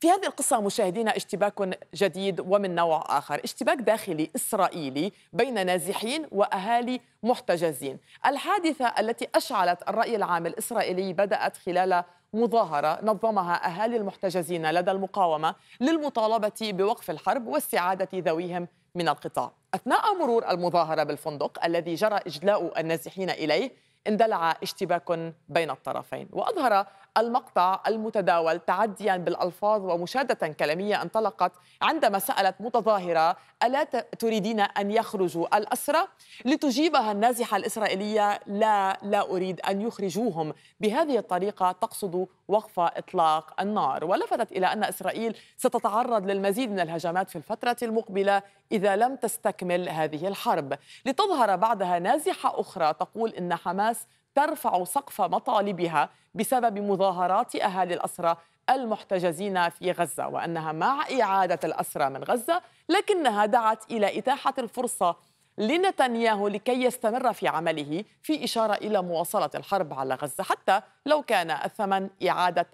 في هذه القصة مشاهدينا اشتباك جديد ومن نوع آخر اشتباك داخلي إسرائيلي بين نازحين وأهالي محتجزين الحادثة التي أشعلت الرأي العام الإسرائيلي بدأت خلال مظاهرة نظمها أهالي المحتجزين لدى المقاومة للمطالبة بوقف الحرب واستعادة ذويهم من القطاع أثناء مرور المظاهرة بالفندق الذي جرى إجلاء النازحين إليه اندلع اشتباك بين الطرفين وأظهر المقطع المتداول تعديا بالألفاظ ومشادة كلامية انطلقت عندما سألت متظاهرة ألا تريدين أن يخرجوا الأسرى لتجيبها النازحة الإسرائيلية لا لا أريد أن يخرجوهم بهذه الطريقة تقصد وقف إطلاق النار ولفتت إلى أن إسرائيل ستتعرض للمزيد من الهجمات في الفترة المقبلة إذا لم تستكمل هذه الحرب لتظهر بعدها نازحة أخرى تقول إن حماس حماس ترفع سقف مطالبها بسبب مظاهرات أهالي الأسرى المحتجزين في غزة وأنها مع إعادة الأسرى من غزة لكنها دعت إلى إتاحة الفرصة لنتنياهو لكي يستمر في عمله في إشارة إلى مواصلة الحرب على غزة حتى لو كان الثمن إعادة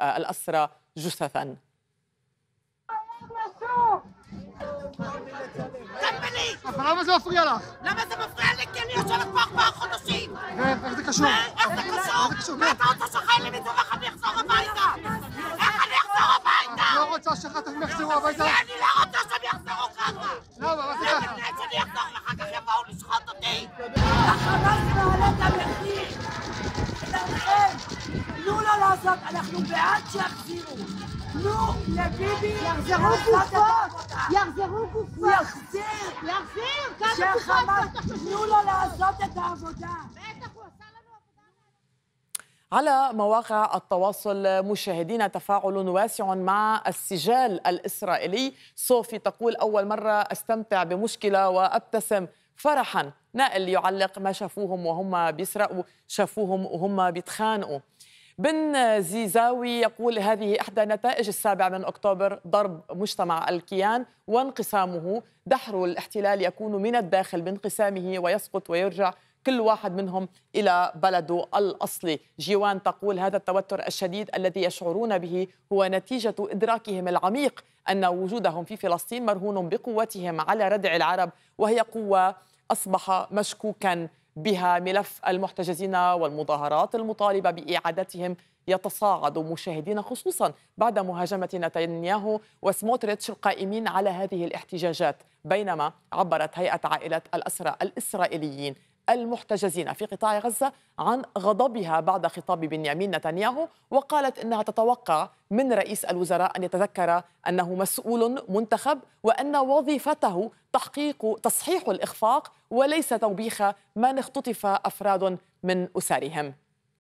الأسرى جثثا קשור? מה זה קשור? מה אתה רוצה שחייל יצאו איך אני הביתה? איך אני אחזור הביתה? את לא רוצה שחטופים יחזרו הביתה? אני לא רוצה שהם יחזרו לא לא, לא ככה! למה? מה זה ככה? שאני אחזור, אחר כך יבואו לשחוט אותי! החמאס מעלה את המחיר! לכן, תנו לו לעשות, אנחנו בעד שיחזירו! תנו לביבי יחזרו גופות! יחזרו גופות! יחזיר! יחזיר! כמה גופות? תנו לו לעשות את העבודה! على مواقع التواصل مشاهدينا تفاعل واسع مع السجال الإسرائيلي صوفي تقول أول مرة أستمتع بمشكلة وأبتسم فرحا نائل يعلق ما شافوهم وهم بيسرقوا شافوهم وهم بيتخانقوا بن زيزاوي يقول هذه إحدى نتائج السابع من أكتوبر ضرب مجتمع الكيان وانقسامه دحر الاحتلال يكون من الداخل بانقسامه ويسقط ويرجع كل واحد منهم إلى بلده الأصلي جيوان تقول هذا التوتر الشديد الذي يشعرون به هو نتيجة إدراكهم العميق أن وجودهم في فلسطين مرهون بقوتهم على ردع العرب وهي قوة أصبح مشكوكا بها ملف المحتجزين والمظاهرات المطالبة بإعادتهم يتصاعد مشاهدين خصوصا بعد مهاجمة نتنياهو وسموتريتش القائمين على هذه الاحتجاجات بينما عبرت هيئة عائلة الأسرى الإسرائيليين المحتجزين في قطاع غزة عن غضبها بعد خطاب بنيامين نتنياهو وقالت إنها تتوقع من رئيس الوزراء أن يتذكر أنه مسؤول منتخب وأن وظيفته تحقيق تصحيح الإخفاق وليس توبيخ من اختطف أفراد من أسرهم